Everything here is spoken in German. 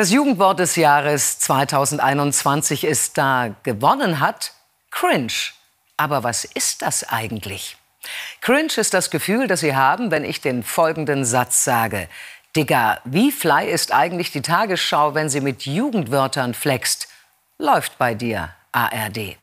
Das Jugendwort des Jahres 2021 ist da. Gewonnen hat Cringe. Aber was ist das eigentlich? Cringe ist das Gefühl, das Sie haben, wenn ich den folgenden Satz sage. Digga, wie fly ist eigentlich die Tagesschau, wenn sie mit Jugendwörtern flext? Läuft bei dir, ARD.